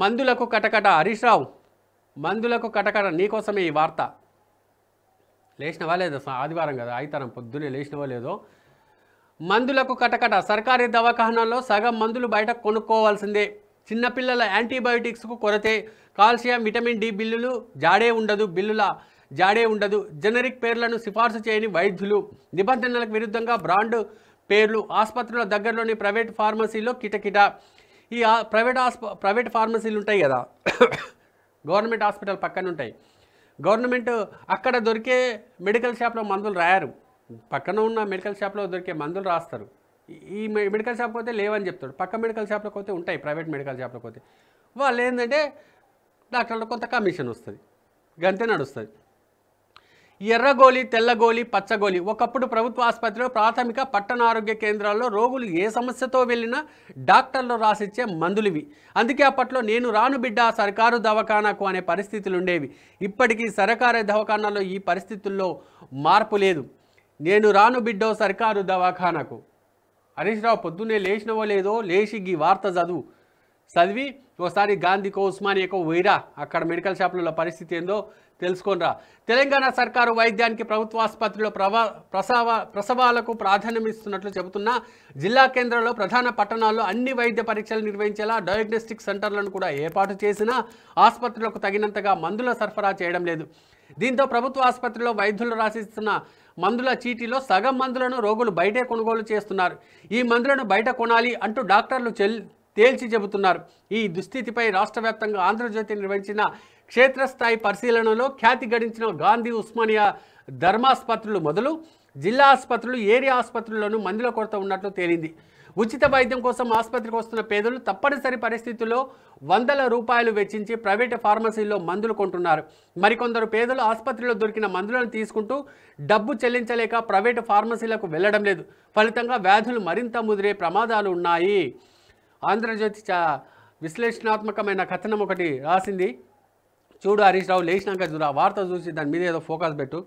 మందులకు కటకట హరీష్ రావు మందులకు కటకట నీకోసమే ఈ వార్త లేచినవా లేదో ఆదివారం కదా ఆదివారం పొద్దునే లేచినవా లేదో మందులకు కటకట సర్కారీ దవాఖానాల్లో సగం మందులు బయట కొనుక్కోవాల్సిందే చిన్నపిల్లల యాంటీబయోటిక్స్కు కొరతే కాల్షియం విటమిన్ డి బిల్లులు జాడే ఉండదు బిల్లుల జాడే ఉండదు జనరిక్ పేర్లను సిఫార్సు చేయని వైద్యులు నిబంధనలకు విరుద్ధంగా బ్రాండ్ పేర్లు ఆసుపత్రుల దగ్గరలోని ప్రైవేట్ ఫార్మసీలో కిటకిట ఈ ప్రైవేట్ హాస్ప ప్రైవేట్ ఫార్మసీలు ఉంటాయి కదా గవర్నమెంట్ హాస్పిటల్ పక్కన ఉంటాయి గవర్నమెంట్ అక్కడ దొరికే మెడికల్ షాప్లో మందులు రాయరు పక్కన ఉన్న మెడికల్ షాప్లో దొరికే మందులు రాస్తారు ఈ మెడికల్ షాప్కి పోతే లేవని చెప్తాడు పక్క మెడికల్ షాప్లోకి పోతే ఉంటాయి ప్రైవేట్ మెడికల్ షాప్లోకి పోతే వాళ్ళు ఏంటంటే డాక్టర్లకు కొంత కమిషన్ వస్తుంది గంతే నడుస్తుంది ఎర్రగోళి తెల్లగోళి పచ్చగోళి ఒకప్పుడు ప్రభుత్వ ఆసుపత్రిలో ప్రాథమిక ఆరోగ్య కేంద్రాల్లో రోగులు ఏ సమస్యతో వెళ్ళినా డాక్టర్లు రాసిచ్చే మందులివి అందుకే అప్పట్లో నేను రాను బిడ్డ సర్కారు దవాఖానాకు అనే పరిస్థితులు ఉండేవి ఇప్పటికీ సరకారే దవాఖానాలో ఈ పరిస్థితుల్లో మార్పు లేదు నేను రాను బిడ్డో సర్కారు దవాఖానాకు హరీష్ రావు పొద్దున్నే లేచినవో లేదో లేచి ఈ వార్త చదువు చదివి ఒకసారి గాంధీకో ఉస్మానియాకో వైరా అక్కడ మెడికల్ షాపులలో పరిస్థితి ఏందో తెలుసుకోనరా తెలంగాణ సర్కారు వైద్యానికి ప్రభుత్వ ఆసుపత్రిలో ప్రసవ ప్రసవాలకు ప్రాధాన్యం ఇస్తున్నట్లు చెబుతున్నా జిల్లా కేంద్రంలో ప్రధాన పట్టణాల్లో అన్ని వైద్య పరీక్షలు నిర్వహించేలా డయాగ్నోస్టిక్ సెంటర్లను కూడా ఏర్పాటు చేసినా ఆసుపత్రులకు తగినంతగా మందుల సరఫరా చేయడం లేదు దీంతో ప్రభుత్వ ఆసుపత్రిలో వైద్యులు రాసిస్తున్న మందుల చీటీలో సగం మందులను రోగులు బయటే కొనుగోలు చేస్తున్నారు ఈ మందులను బయట కొనాలి అంటూ డాక్టర్లు చెల్ తేల్చి చెబుతున్నారు ఈ దుస్థితిపై రాష్ట్ర వ్యాప్తంగా ఆంధ్రజ్యోతి నిర్వహించిన క్షేత్రస్థాయి పరిశీలనలో ఖ్యాతి గడించిన గాంధీ ఉస్మానియా ధర్మాసుపత్రులు మొదలు జిల్లా ఆసుపత్రులు ఏరియా ఆసుపత్రుల్లోనూ మందుల కొరత ఉన్నట్లు తేలింది ఉచిత వైద్యం కోసం ఆసుపత్రికి వస్తున్న పేదలు తప్పనిసరి పరిస్థితుల్లో వందల రూపాయలు వెచ్చించి ప్రైవేటు ఫార్మసీల్లో మందులు కొంటున్నారు మరికొందరు పేదలు ఆసుపత్రిలో దొరికిన మందులను తీసుకుంటూ డబ్బు చెల్లించలేక ప్రైవేటు ఫార్మసీలకు వెళ్లడం లేదు ఫలితంగా వ్యాధులు మరింత ముదిరే ప్రమాదాలు ఉన్నాయి ఆంధ్రజ్యోతి చా విశ్లేషణాత్మకమైన కథనం ఒకటి రాసింది చూడు హరీష్ రావు లేచినాక చూడు ఆ వార్త చూసి దాని మీద ఏదో ఫోకస్ పెట్టు